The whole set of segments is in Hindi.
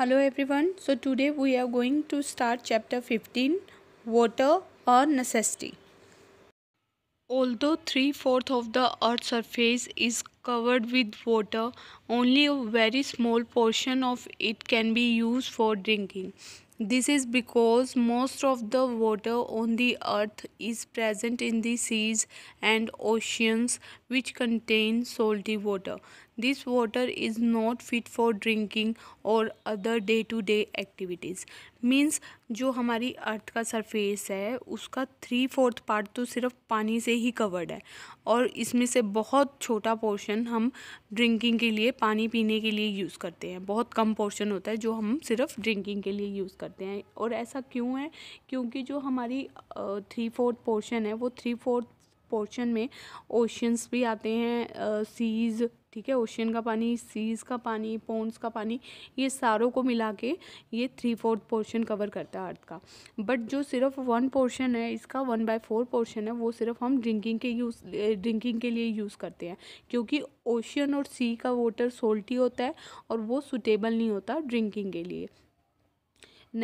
hello everyone so today we are going to start chapter 15 water or necessity although three-fourths of the earth's surface is covered with water only a very small portion of it can be used for drinking this is because most of the water on the earth is present in the seas and oceans which contain salty water this water is not fit for drinking और other day to day activities means जो हमारी अर्थ का सरफेस है उसका थ्री फोर्थ पार्ट तो सिर्फ पानी से ही कवर्ड है और इसमें से बहुत छोटा पोर्शन हम ड्रिंकिंग के लिए पानी पीने के लिए यूज़ करते हैं बहुत कम पोर्शन होता है जो हम सिर्फ ड्रिंकिंग के लिए यूज़ करते हैं और ऐसा क्यों है क्योंकि जो हमारी थ्री फोर्थ पोर्शन है वो थ्री फोर्थ पोर्शन में ओशंस भी आते हैं सीज़ ठीक है ओशियन का पानी सीज़ का पानी पोन्स का पानी ये सारों को मिला के ये थ्री फोर्थ पोर्शन कवर करता है अर्थ का बट जो सिर्फ वन पोर्शन है इसका वन बाय फोर पोर्शन है वो सिर्फ हम ड्रिंकिंग के यूज़ ड्रिंकिंग के लिए यूज़ करते हैं क्योंकि ओशियन और सी का वाटर सोल्टी होता है और वो सुटेबल नहीं होता ड्रिंकिंग के लिए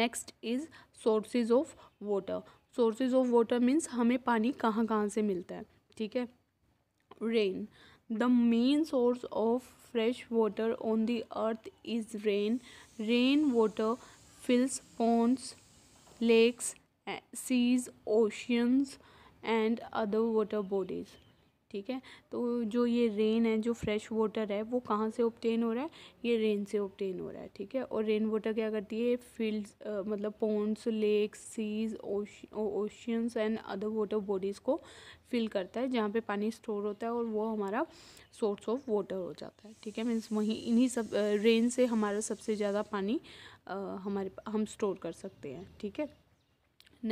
next is sources of water sources of water means हमें पानी कहाँ कहाँ से मिलता है ठीक है rain The main source of fresh water on the earth is rain. Rainwater fills ponds, lakes, eh, seas, oceans, and other water bodies. ठीक है तो जो ये रेन है जो फ्रेश वाटर है वो कहाँ से ऑप्टेन हो रहा है ये रेन से ऑप्टेन हो रहा है ठीक है और रेन वाटर क्या करती है फील्ड्स मतलब ponds lakes seas oceans and other water bodies को फिल करता है जहाँ पे पानी स्टोर होता है और वो हमारा सोर्स ऑफ वाटर हो जाता है ठीक है मीन्स वहीं इन्हीं सब रेन से हमारा सबसे ज़्यादा पानी आ, हमारे हम स्टोर कर सकते हैं ठीक है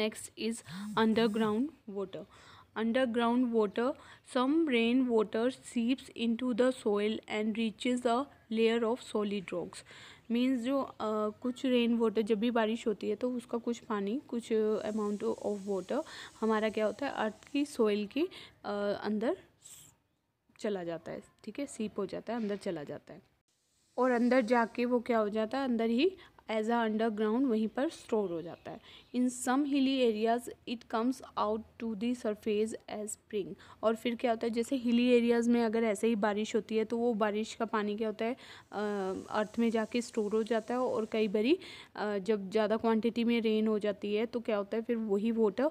next is underground water underground water some rainwater seeps into the soil and reaches a layer of solid rocks means जो आ, कुछ रेन वाटर जब भी बारिश होती है तो उसका कुछ पानी कुछ अमाउंट ऑफ वाटर हमारा क्या होता है अर्थ की सोइल के अंदर चला जाता है ठीक है सीप हो जाता है अंदर चला जाता है और अंदर जाके वो क्या हो जाता है अंदर ही एज आ अंडरग्राउंड वहीं पर स्टोर हो जाता है in some hilly areas it comes out to the surface as spring और फिर क्या होता है जैसे हिली एरियाज़ में अगर ऐसे ही बारिश होती है तो वो बारिश का पानी क्या होता है अर्थ में जाके स्टोर हो जाता है और कई बारी जब ज़्यादा क्वांटिटी में रेन हो जाती है तो क्या होता है फिर वही वोटर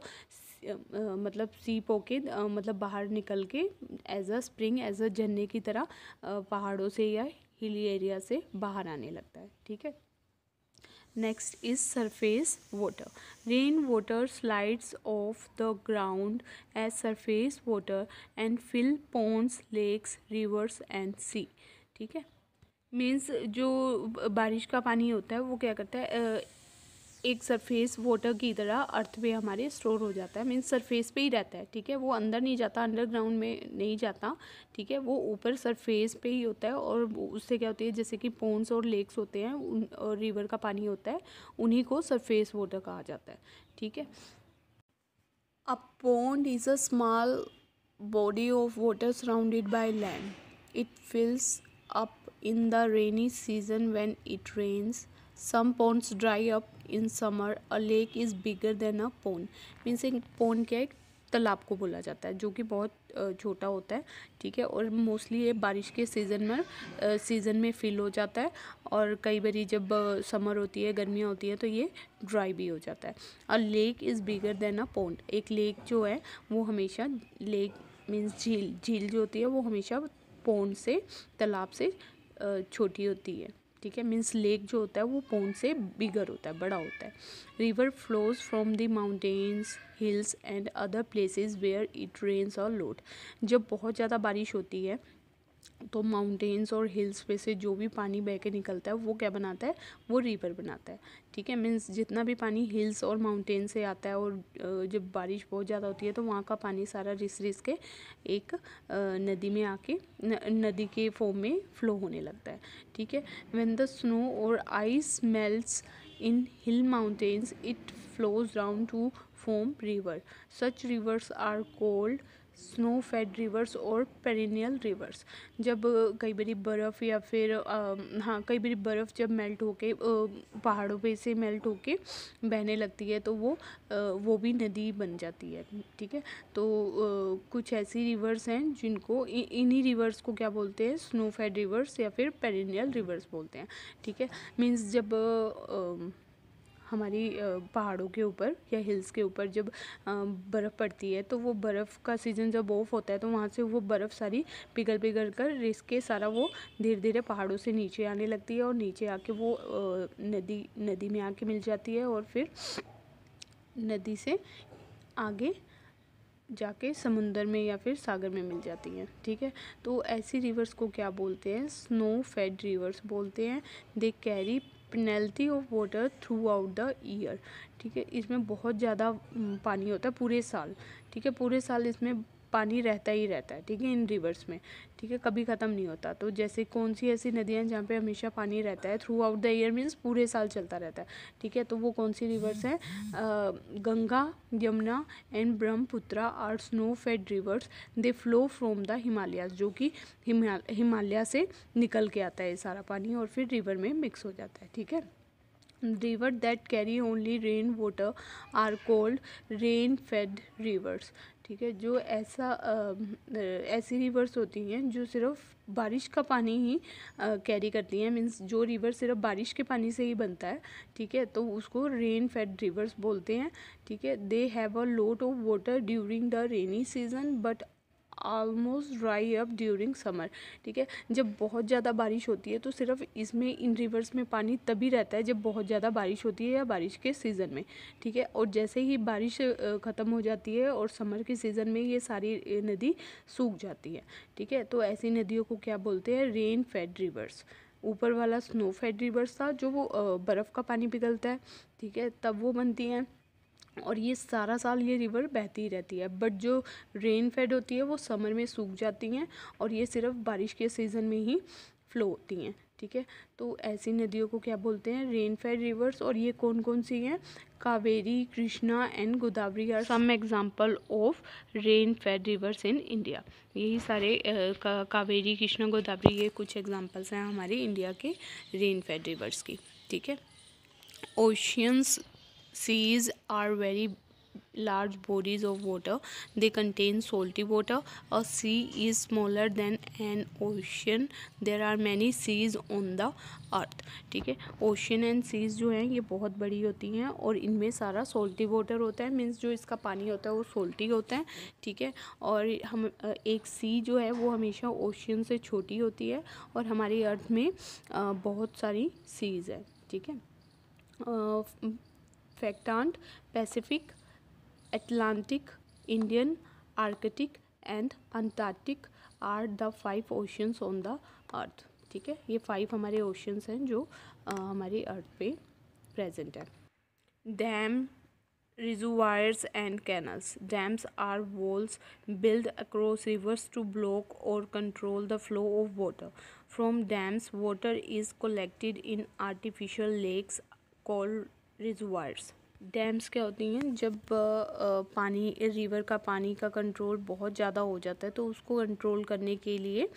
मतलब सीप होके मतलब बाहर निकल के as a spring as a झरने की तरह पहाड़ों से या हिली एरिया से बाहर आने लगता है ठीक है next is surface water rain water slides off the ground as surface water and fill ponds lakes rivers and sea ठीक है मीन्स जो बारिश का पानी होता है वो क्या करता है एक सरफेस वाटर की तरह अर्थ पे हमारे स्टोर हो जाता है मीन सरफेस पे ही रहता है ठीक है वो अंदर नहीं जाता अंडरग्राउंड में नहीं जाता ठीक है वो ऊपर सरफेस पे ही होता है और उससे क्या होती है जैसे कि पोन्स और लेक्स होते हैं उन और रिवर का पानी होता है उन्हीं को सरफेस वाटर कहा जाता है ठीक है a pond is a small body of water surrounded by land it fills up in the rainy season when it rains some ponds dry up in summer a lake is bigger than a pond means एक पोन क्या एक तालाब को बोला जाता है जो कि बहुत छोटा होता है ठीक है और मोस्टली ये बारिश के सीज़न में सीज़न में फिल हो जाता है और कई बार जब समर होती है गर्मियाँ होती है तो ये ड्राई भी हो जाता है a lake is bigger than a pond एक लेक जो है वो हमेशा लेक मीन्स झील झील जो होती है वो हमेशा पोन्ड से तालाब से छोटी होती है ठीक है मीन्स लेक जो होता है वो पोन से बिगर होता है बड़ा होता है river flows from the mountains hills and other places where it rains और लोड जब बहुत ज़्यादा बारिश होती है तो माउंटेन्स और हिल्स पे से जो भी पानी बह के निकलता है वो क्या बनाता है वो रिवर बनाता है ठीक है मीन्स जितना भी पानी हिल्स और माउंटेन से आता है और जब बारिश बहुत ज़्यादा होती है तो वहाँ का पानी सारा रिस रिस के एक नदी में आके नदी के फॉर्म में फ्लो होने लगता है ठीक है वेन द स्नो और ice melts in hill mountains it flows down to form river such rivers are called snow fed rivers और पेरिनियल रिवर्स जब कई बार बर्फ़ या फिर हाँ कई बार बर्फ़ जब मेल्ट होके पहाड़ों पे से मेल्ट होके बहने लगती है तो वो आ, वो भी नदी बन जाती है ठीक है तो आ, कुछ ऐसी रिवर्स हैं जिनको इन्हीं रिवर्स को क्या बोलते हैं स्नो फेड रिवर्स या फिर पेरिनियल रिवर्स बोलते हैं ठीक है मीन्स जब हमारी पहाड़ों के ऊपर या हिल्स के ऊपर जब बर्फ़ पड़ती है तो वो बर्फ़ का सीज़न जब ऑफ होता है तो वहाँ से वो बर्फ़ सारी पिघल पिघल कर रिस के सारा वो धीरे धीरे पहाड़ों से नीचे आने लगती है और नीचे आके वो नदी नदी में आके मिल जाती है और फिर नदी से आगे जाके समुंदर में या फिर सागर में मिल जाती हैं ठीक है तो ऐसी रिवर्स को क्या बोलते हैं स्नो फेड रिवर्स बोलते हैं they carry plenty of water throughout the year ठीक है इसमें बहुत ज़्यादा पानी होता है पूरे साल ठीक है पूरे साल इसमें पानी रहता ही रहता है ठीक है इन रिवर्स में ठीक है कभी ख़त्म नहीं होता तो जैसे कौन सी ऐसी नदियाँ जहाँ पे हमेशा पानी रहता है throughout the year means पूरे साल चलता रहता है ठीक है तो वो कौन सी रिवर्स हैं Ganga Yamuna and Brahmaputra are snow fed rivers they flow from the Himalayas जो कि हिमालय से निकल के आता है सारा पानी और फिर रिवर में मिक्स हो जाता है ठीक है river that carry only rain water are called rain fed rivers ठीक है जो ऐसा ऐसी रिवर्स होती हैं जो सिर्फ बारिश का पानी ही कैरी करती हैं मीन्स जो रिवर सिर्फ बारिश के पानी से ही बनता है ठीक है तो उसको रेन फेड रिवर्स बोलते हैं ठीक है they have a lot of water during the rainy season but almost dry up during summer ठीक है जब बहुत ज़्यादा बारिश होती है तो सिर्फ इसमें इन रिवर्स में पानी तभी रहता है जब बहुत ज़्यादा बारिश होती है या बारिश के सीज़न में ठीक है और जैसे ही बारिश ख़त्म हो जाती है और समर के सीज़न में ये सारी नदी सूख जाती है ठीक है तो ऐसी नदियों को क्या बोलते हैं रेन फेड रिवर्स ऊपर वाला स्नो फेड रिवर्स था जो वो बर्फ़ का पानी पिघलता है ठीक है तब वो बनती हैं और ये सारा साल ये रिवर बहती रहती है बट जो रेन फेड होती है वो समर में सूख जाती हैं और ये सिर्फ बारिश के सीज़न में ही फ्लो होती हैं ठीक है तो ऐसी नदियों को क्या बोलते हैं रेन फेड रिवर्स और ये कौन कौन सी हैं Kaveri Krishna and Godavari are some example of rain fed rivers in India यही सारे का, कावेरी कृष्णा गोदावरी ये कुछ एग्जांपल्स हैं हमारे इंडिया के रेन फेड रिवर्स की ठीक है oceans Seas are very large bodies of water. They contain salty water. A sea is smaller than an ocean. There are many seas on the earth ठीक है ओशन एंड सीज जो हैं ये बहुत बड़ी होती हैं और इनमें सारा सोल्टी वाटर होता है मीन्स जो इसका पानी होता है वो सोल्टी होता है ठीक है और हम एक सी जो है वो हमेशा ओशन से छोटी होती है और हमारी अर्थ में बहुत सारी सीज़ है ठीक है फैक्टांट Pacific Atlantic Indian Arctic and Antarctic are the five oceans on the earth ठीक है ये फाइव हमारे ओशंस हैं जो आ, हमारे अर्थ पे प्रेजेंट है dam reservoirs and canals dams are walls build across rivers to block और control the flow of water from dams water is collected in artificial lakes called reservoirs dams क्या होती हैं जब पानी रिवर का पानी का कंट्रोल बहुत ज़्यादा हो जाता है तो उसको कंट्रोल करने के लिए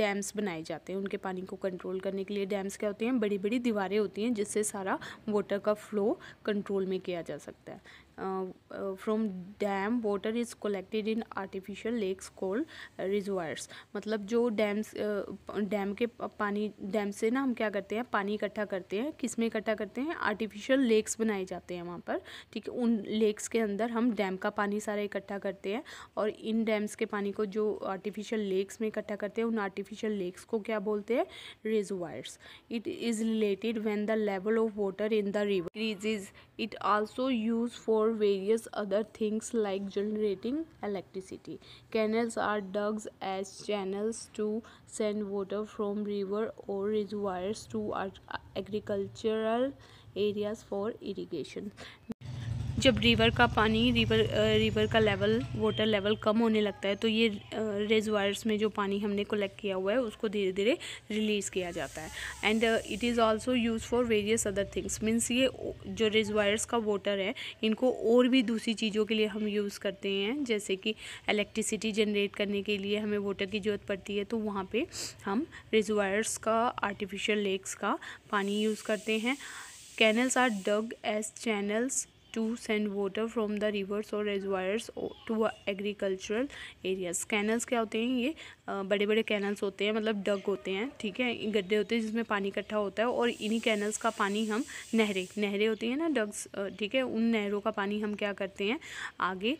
डैम्स बनाए जाते हैं उनके पानी को कंट्रोल करने के लिए डैम्स क्या होते हैं बड़ी बड़ी दीवारें होती हैं जिससे सारा वाटर का फ्लो कंट्रोल में किया जा सकता है from dam water is collected in artificial lakes called reservoirs मतलब जो डैम्स डैम uh, के पानी डैम से ना हम क्या करते हैं पानी इकट्ठा करते हैं किस में इकट्ठा करते हैं आर्टिफिशियल लेक्स बनाए जाते हैं वहाँ पर ठीक है उन लेक्स के अंदर हम डैम का पानी सारा इकट्ठा करते हैं और इन डैम्स के पानी को जो आर्टिफिशियल लेक्स में इकट्ठा करते हैं उन आर्टिफिशियल लेक्स को क्या बोलते हैं reservoirs it is related when the level of water in the river it also use for for various other things like generating electricity. Canals are dug as channels to send water from river or reservoirs to agricultural areas for irrigation. जब रिवर का पानी रिवर रिवर का लेवल वाटर लेवल कम होने लगता है तो ये रेजवायर्स में जो पानी हमने कलेक्ट किया हुआ है उसको धीरे धीरे रिलीज़ किया जाता है and it is also use for various other things means ये जो रेजवायर्स का वाटर है इनको और भी दूसरी चीज़ों के लिए हम यूज़ करते हैं जैसे कि इलेक्ट्रिसिटी जनरेट करने के लिए हमें वाटर की ज़रूरत पड़ती है तो वहाँ पर हम रेजवायर्स का आर्टिफिशियल लेक्स का पानी यूज़ करते हैं canals are dug as channels to send water from the rivers और reservoirs to agricultural areas canals क्या होते हैं ये बड़े बड़े कैनल्स होते हैं मतलब डग होते हैं ठीक है गड्ढे होते हैं जिसमें पानी इकट्ठा होता है और इन्हीं कैनल्स का पानी हम नहरें नहरें होती हैं ना डग्स ठीक है उन नहरों का पानी हम क्या करते हैं आगे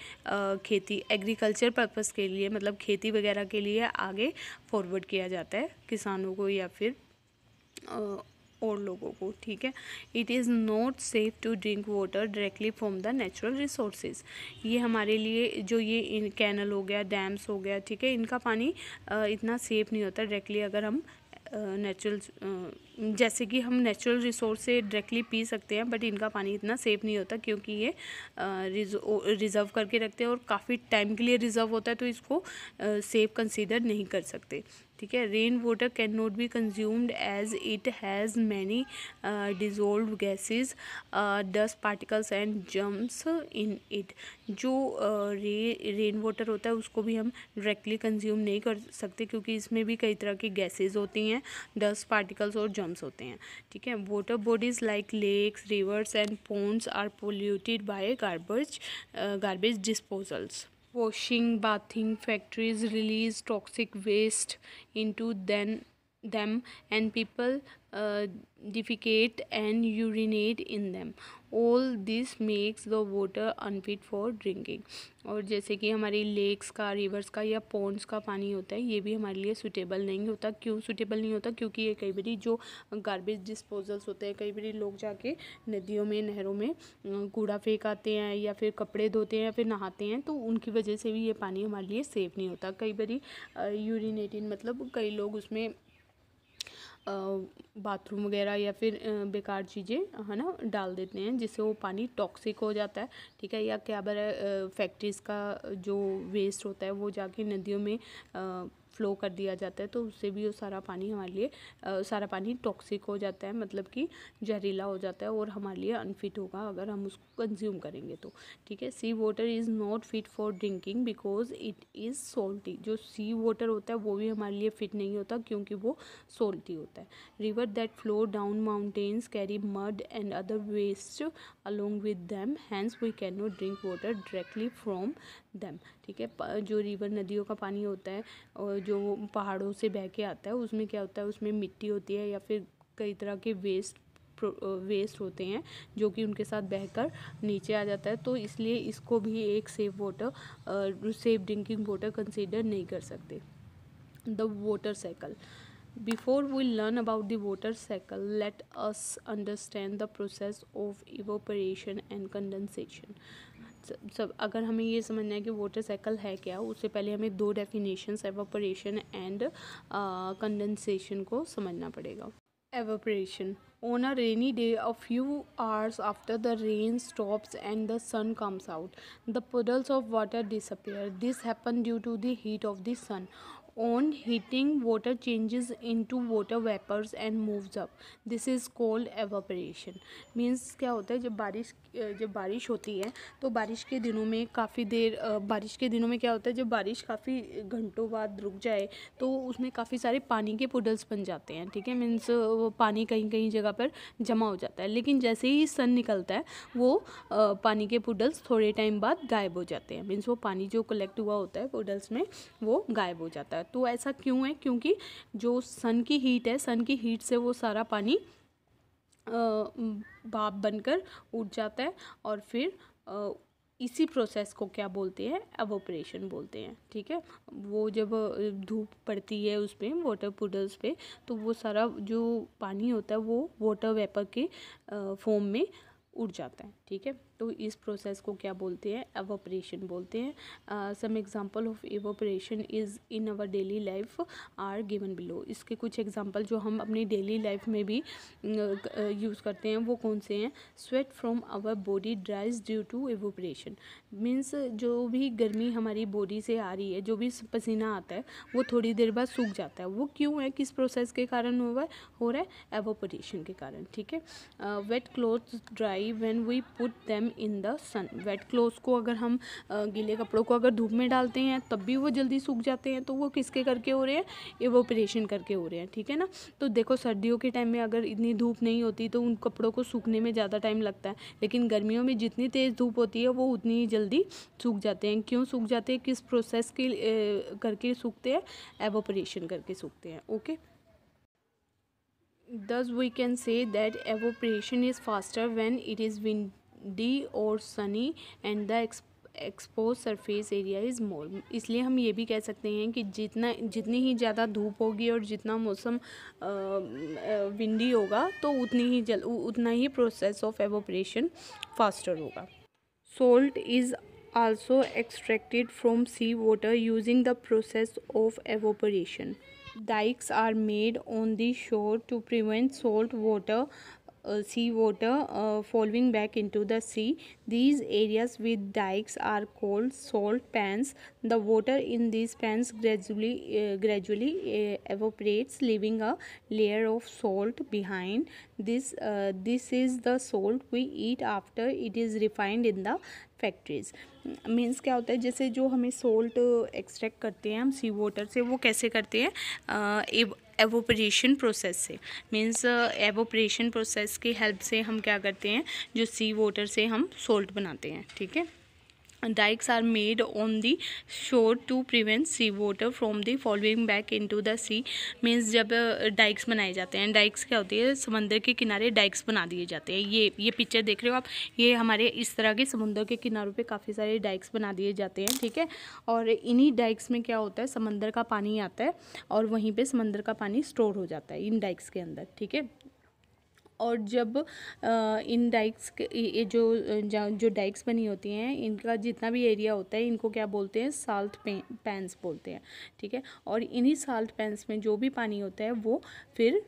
खेती एग्रीकल्चर पर्पज़ के लिए मतलब खेती वगैरह के लिए आगे फॉरवर्ड किया जाता है किसानों को या फिर और लोगों को ठीक है it is not safe to drink water directly from the natural resources ये हमारे लिए जो ये कैनल हो गया डैम्स हो गया ठीक है इनका पानी इतना सेफ नहीं होता डायरेक्टली अगर हम नेचुरल जैसे कि हम नेचुरल रिसोर्स से डायरेक्टली पी सकते हैं बट इनका पानी इतना सेफ नहीं होता क्योंकि ये रिज़र्व करके रखते हैं और काफ़ी टाइम के लिए रिज़र्व होता है तो इसको सेफ कंसीडर नहीं कर सकते ठीक है rain water can not be consumed as it has many dissolve gases dust particles and germs in it जो uh, रे रेन वाटर होता है उसको भी हम डायरेक्टली कंज्यूम नहीं कर सकते क्योंकि इसमें भी कई तरह की गैसेज होती हैं डस्ट पार्टिकल्स और जम्स होते हैं ठीक है water bodies like lakes rivers and ponds are polluted by garbage garbage disposals washing bathing factories release toxic waste into then them and people uh, defecate and urinate in them all this makes the water unfit for drinking और जैसे कि हमारी लेक्स का रिवर्स का या ponds का पानी होता है ये भी हमारे लिए suitable नहीं होता क्यों suitable नहीं होता क्योंकि ये कई बार जो गार्बेज डिस्पोजल्स होते हैं कई बार लोग जाके नदियों में नहरों में कूड़ा फेंक आते हैं या फिर कपड़े धोते हैं या फिर नहाते हैं तो उनकी वजह से भी ये पानी हमारे लिए सेफ़ नहीं होता कई बार यूरिनेटिन मतलब कई लोग उसमें बाथरूम वगैरह या फिर बेकार चीज़ें है ना डाल देते हैं जिससे वो पानी टॉक्सिक हो जाता है ठीक है या क्या फैक्ट्रीज़ का जो वेस्ट होता है वो जाके नदियों में फ्लो कर दिया जाता है तो उससे भी वो सारा पानी हमारे लिए आ, सारा पानी टॉक्सिक हो जाता है मतलब कि जहरीला हो जाता है और हमारे लिए अनफिट होगा अगर हम उसको कंज्यूम करेंगे तो ठीक है sea water is not fit for drinking because it is salty जो सी वाटर होता है वो भी हमारे लिए फिट नहीं होता क्योंकि वो सोल्टी होता है river that flow down mountains carry mud and other waste along with with hence we can cannot drink water directly from them ठीक है जो रिवर नदियों का पानी होता है और जो पहाड़ों से बह के आता है उसमें क्या होता है उसमें मिट्टी होती है या फिर कई तरह के वेस्ट वेस्ट होते हैं जो कि उनके साथ बहकर नीचे आ जाता है तो इसलिए इसको भी एक safe water safe drinking water consider नहीं कर सकते the water cycle Before we learn about the water cycle, let us understand the process of evaporation and condensation. So, सब अगर हमें ये समझना है कि वाटर साइकिल है क्या उससे पहले हमें दो डेफिनेशंस एवापोरेशन एंड कंडेंसेशन को समझना पड़ेगा evaporation on a rainy day a few hours after the rain stops and the sun comes out the puddles of water disappear this happens due to the heat of the sun on heating water changes into water vapors and moves up this is called evaporation means क्या होता है जब बारिश जब बारिश होती है तो बारिश के दिनों में काफ़ी देर बारिश के दिनों में क्या होता है जब बारिश काफ़ी घंटों बाद रुक जाए तो उसमें काफ़ी सारे पानी के पुडल्स बन जाते हैं ठीक है मीन्स वो पानी कहीं कहीं जगह पर जमा हो जाता है लेकिन जैसे ही सन निकलता है वो पानी के पुडल्स थोड़े टाइम बाद गायब हो जाते हैं मीन्स वो पानी जो कलेक्ट हुआ होता है पुडल्स में वो गायब हो जाता है है तो ऐसा क्यों है क्योंकि जो सन की हीट है सन की हीट से वो सारा पानी भाप बनकर उठ जाता है और फिर आ, इसी प्रोसेस को क्या बोलते हैं एवोपरेशन बोलते हैं ठीक है वो जब धूप पड़ती है उस पर वाटर पुडल्स पे तो वो सारा जो पानी होता है वो वाटर वेपर के फॉर्म में उड़ जाता है ठीक है तो इस प्रोसेस को क्या बोलते हैं एवोपरेशन बोलते हैं some example of evaporation is in our daily life are given below इसके कुछ एग्ज़ाम्पल जो हम अपनी डेली लाइफ में भी यूज़ करते हैं वो कौन से हैं sweat from our body dries due to evaporation means जो भी गर्मी हमारी बॉडी से आ रही है जो भी पसीना आता है वो थोड़ी देर बाद सूख जाता है वो क्यों है किस प्रोसेस के कारण हुआ हो रहा है एवोपरेशन के कारण ठीक है wet cloth dry when we put them time in the sun wet clothes को अगर हम गीले कपड़ों को अगर धूप में डालते हैं तब भी वो जल्दी सूख जाते हैं तो वो किसके करके हो रहे हैं एवोपरेशन करके हो रहे हैं ठीक है ना तो देखो सर्दियों के टाइम में अगर इतनी धूप नहीं होती तो उन कपड़ों को सूखने में ज़्यादा टाइम लगता है लेकिन गर्मियों में जितनी तेज़ धूप होती है वो उतनी ही जल्दी सूख जाते हैं क्यों सूख जाते हैं किस प्रोसेस के करके सूखते हैं एवोपरेशन करके सूखते हैं okay thus we can say that evaporation is faster when it is wind डी और sunny and the exposed surface area is more इसलिए हम ये भी कह सकते हैं कि जितना जितनी ही ज़्यादा धूप होगी और जितना मौसम विंडी होगा तो उतनी ही जल उतना ही प्रोसेस ऑफ एवोपरेशन फास्टर होगा salt is extracted from sea water using the process of evaporation dykes are made on the shore to prevent salt water uh, sea water uh, falling back into the sea. These areas with dikes are called salt pans. The water in these pans gradually uh, gradually uh, evaporates, leaving a layer of salt behind. This uh, this is the salt we eat after it is refined in the factories means क्या होता है जैसे जो हमें सोल्ट एक्सट्रैक्ट करते हैं हम सी वाटर से वो कैसे करते हैं एवोपरेशन प्रोसेस से मीन्स एवोपरेशन प्रोसेस की हेल्प से हम क्या करते हैं जो सी वाटर से हम सोल्ट बनाते हैं ठीक है dikes are made on the shore to prevent sea water from the following back into the sea means जब uh, dikes बनाए जाते हैं dikes क्या होती है समंदर के किनारे dikes बना दिए जाते हैं ये ये पिक्चर देख रहे हो आप ये हमारे इस तरह के समुंदर के किनारों पे काफ़ी सारे dikes बना दिए जाते हैं ठीक है और इन्हीं dikes में क्या होता है समंदर का पानी आता है और वहीं पर समंदर का पानी स्टोर हो जाता है इन डाइक्स के अंदर ठीक है और जब इन डाइक्स ये जो जो डाइक्स बनी होती हैं इनका जितना भी एरिया होता है इनको क्या बोलते हैं साल्ट पैंस बोलते हैं ठीक है और इन्हीं साल्ट पैंस में जो भी पानी होता है वो फिर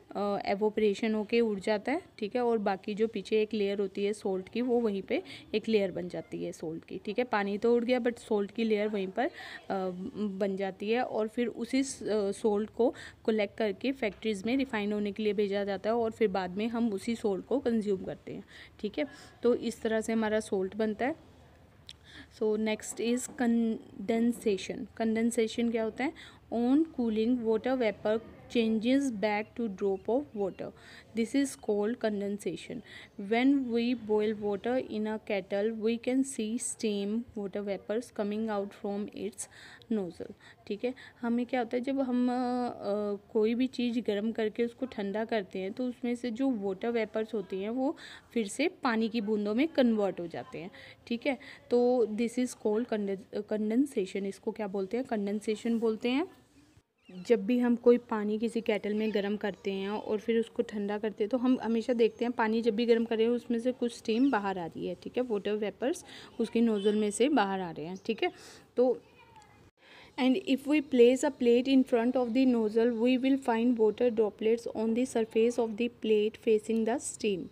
एवोपरेशन होके उड़ जाता है ठीक है और बाकी जो पीछे एक लेयर होती है सोल्ट की वो वहीं पे एक लेयर बन जाती है सोल्ट की ठीक है पानी तो उड़ गया बट सोल्ट की लेयर वहीं पर बन जाती है और फिर उसी सोल्ट को कलेक्ट करके फैक्ट्रीज़ में रिफाइन होने के लिए भेजा जाता है और फिर बाद में हम उसी सोल्ट को कंज्यूम करते हैं ठीक है तो इस तरह से हमारा सोल्ट बनता है so next is condensation condensation क्या होता है on cooling water vapour changes back to drop of water this is called condensation when we boil water in a kettle we can see steam water vapors coming out from its nozzle ठीक है हमें क्या होता है जब हम आ, कोई भी चीज़ गर्म करके उसको ठंडा करते हैं तो उसमें से जो वाटर वेपर्स होती हैं वो फिर से पानी की बूंदों में कन्वर्ट हो जाते हैं ठीक है तो दिस इज़ कॉल्ड कंडेंसेशन इसको क्या बोलते हैं कंडेंसेशन बोलते हैं जब भी हम कोई पानी किसी कैटल में गर्म करते हैं और फिर उसको ठंडा करते हैं तो हम हमेशा देखते हैं पानी जब भी गर्म कर रहे हैं उसमें से कुछ स्टीम बाहर आ रही है ठीक है वाटर वेपर्स उसकी नोज़ल में से बाहर आ रहे हैं ठीक है तो and if we place a plate in front of the nozzle we will find water droplets on the surface of the plate facing the steam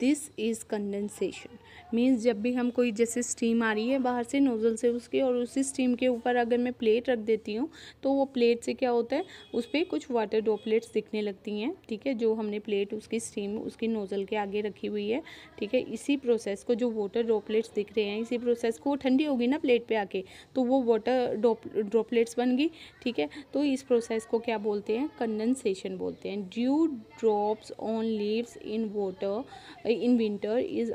this is condensation means जब भी हम कोई जैसे स्टीम आ रही है बाहर से नोज़ल से उसकी और उसी स्टीम के ऊपर अगर मैं प्लेट रख देती हूँ तो वो प्लेट से क्या होता है उस पर कुछ वाटर ड्रॉपलेट्स दिखने लगती हैं ठीक है जो हमने प्लेट उसकी स्टीम उसकी नोज़ल के आगे रखी हुई है ठीक है इसी प्रोसेस को जो वाटर ड्रॉपलेट्स दिख रहे हैं इसी प्रोसेस को ठंडी होगी ना प्लेट पर आके तो वो वाटर ड्रॉपलेट्स बन गई ठीक है तो इस प्रोसेस को क्या बोलते हैं कंडेंसेशन बोलते हैं dew drops on leaves in water in winter is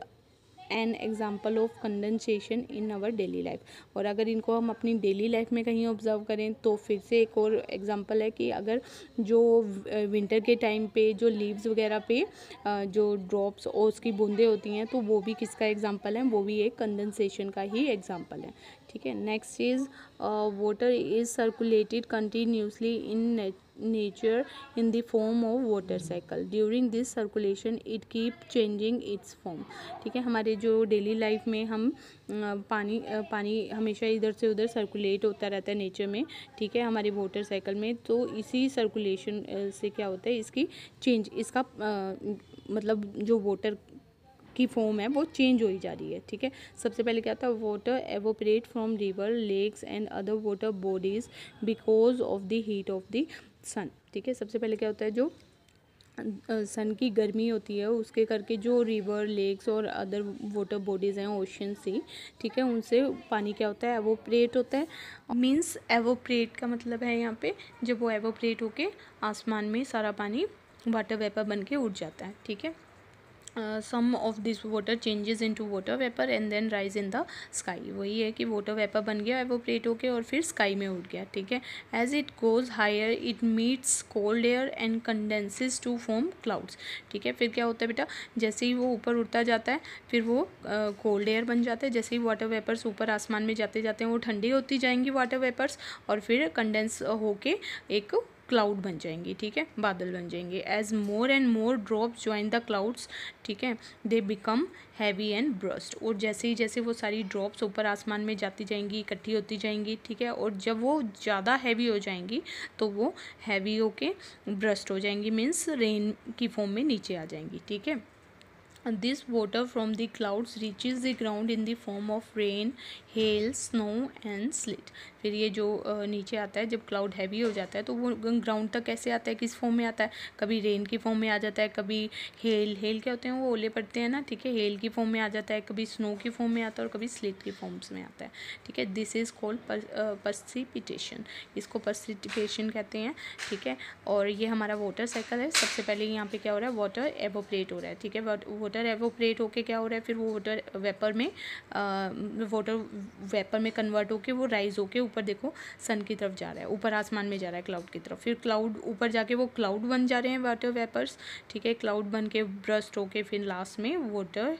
an example of condensation in our daily life और अगर इनको हम अपनी डेली लाइफ में कहीं ऑब्ज़र्व करें तो फिर से एक और एग्ज़ाम्पल है कि अगर जो विंटर uh, के टाइम पे जो लीव्स वगैरह पे uh, जो ड्रॉप्स और उसकी बूंदें होती हैं तो वो भी किसका एग्ज़ाम्पल है वो भी एक कंडेंसेशन का ही एग्ज़ाम्पल है ठीक है next is water is circulated continuously in nature in the form of water cycle during this circulation it keep changing its form ठीक है हमारे जो daily life में हम पानी पानी हमेशा इधर से उधर सर्कुलेट होता रहता है नेचर में ठीक है हमारे वाटर साइकिल में तो इसी सर्कुलेशन से क्या होता है इसकी चेंज इसका आ, मतलब जो वाटर की फॉर्म है वो चेंज हो ही जा रही है ठीक है सबसे पहले क्या था water evaporate from river lakes and other water bodies because of the heat of the sun ठीक है सबसे पहले क्या होता है जो सन की गर्मी होती है उसके करके जो रिवर लेक्स और अदर वाटर बॉडीज़ हैं ओशन सी ठीक है उनसे पानी क्या होता है एवोप्रेट होता है मीन्स एवोप्रेट का मतलब है यहाँ पे जब वो एवोप्रेट होके आसमान में सारा पानी वाटर वेपर बन के उठ जाता है ठीक है some of this water changes into water vapour and then rise in the sky वही है कि वोटर वेपर बन गया एवोपरेट होके और फिर स्काई में उठ गया ठीक है as it goes higher it meets cold air and condenses to form clouds ठीक है फिर क्या होता है बेटा जैसे ही वो ऊपर उड़ता जाता है फिर वो कोल्ड uh, एयर बन जाता है जैसे ही वाटर वेपर्स ऊपर आसमान में जाते जाते हैं वो ठंडी होती जाएंगी वाटर वेपर्स और फिर कंडेंस होकर एक क्लाउड बन जाएंगी ठीक है बादल बन जाएंगे as more and more drop join the clouds ठीक है they become heavy and burst और जैसे ही जैसे वो सारी ड्रॉप्स ऊपर आसमान में जाती जाएंगी इकट्ठी होती जाएंगी ठीक है और जब वो ज़्यादा हैवी हो जाएंगी तो वो हैवी होके ब्रस्ट हो जाएंगी मीन्स रेन की फॉर्म में नीचे आ जाएंगी ठीक है this water from the clouds reaches the ground in the form of rain hail snow and slit फिर ये जो नीचे आता है जब क्लाउड हैवी हो जाता है तो वो ग्राउंड तक कैसे आता है किस फॉर्म में आता है कभी रेन की फॉर्म में आ जाता है कभी हेल हेल क्या होते हैं वो ओले पड़ते हैं ना ठीक है हेल की फॉर्म में आ जाता है कभी स्नो की फॉर्म में आता है और कभी स्लिट की फॉर्म्स में आता है ठीक है दिस इज़ कॉल्ड पर्सिपिटेशन इसको पर्सिपिटेशन कहते हैं ठीक है और ये हमारा वाटर साइकिल है सबसे पहले यहाँ पर क्या हो रहा है वाटर एवोप्लेट हो रहा है ठीक है वाटर एवोपरेट होके क्या हो रहा है फिर वो वाटर वेपर में वाटर वेपर में कन्वर्ट होके वो राइज होके ऊपर देखो सन की तरफ जा रहा है ऊपर आसमान में जा रहा है क्लाउड की तरफ फिर क्लाउड ऊपर जाके वो क्लाउड बन जा रहे हैं वाटर वेपर्स ठीक है क्लाउड बन के ब्रस्ट होके फिर लास्ट में वाटर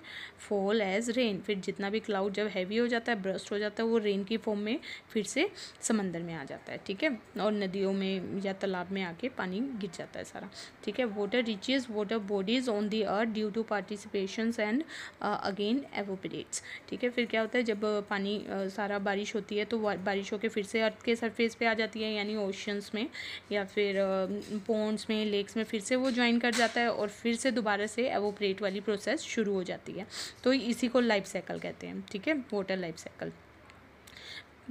फॉल एज रेन फिर जितना भी क्लाउड जब हैवी हो जाता है ब्रस्ट हो जाता है वो रेन की फॉर्म में फिर से समंदर में आ जाता है ठीक है और नदियों में या तालाब में आके पानी गिर जाता है सारा ठीक है water reaches water bodies on the earth due to party precipitations and again evaporates ठीक है फिर क्या होता है जब uh, पानी uh, सारा बारिश होती है तो बारिश होकर फिर से अर्थ के सरफेस पे आ जाती है यानी ओशंस में या फिर पोन्ड्स uh, में लेक्स में फिर से वो ज्वाइन कर जाता है और फिर से दोबारा से एवोपरेट वाली प्रोसेस शुरू हो जाती है तो इसी को लाइफ साइकिल कहते हैं ठीक है water life cycle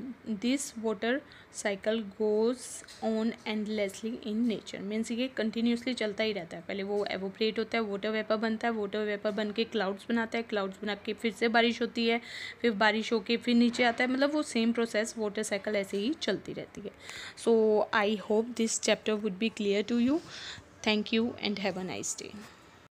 this water cycle goes on endlessly in nature means ये कंटिन्यूसली चलता ही रहता है पहले वो एवोपरेट होता है वाटर वेपर बनता है वाटर वेपर बन के क्लाउड्स बनाता है क्लाउड्स बना के फिर से बारिश होती है फिर बारिश के फिर नीचे आता है मतलब वो सेम प्रोसेस वाटर साइकिल ऐसे ही चलती रहती है so I hope this chapter would be clear to you thank you and have a nice day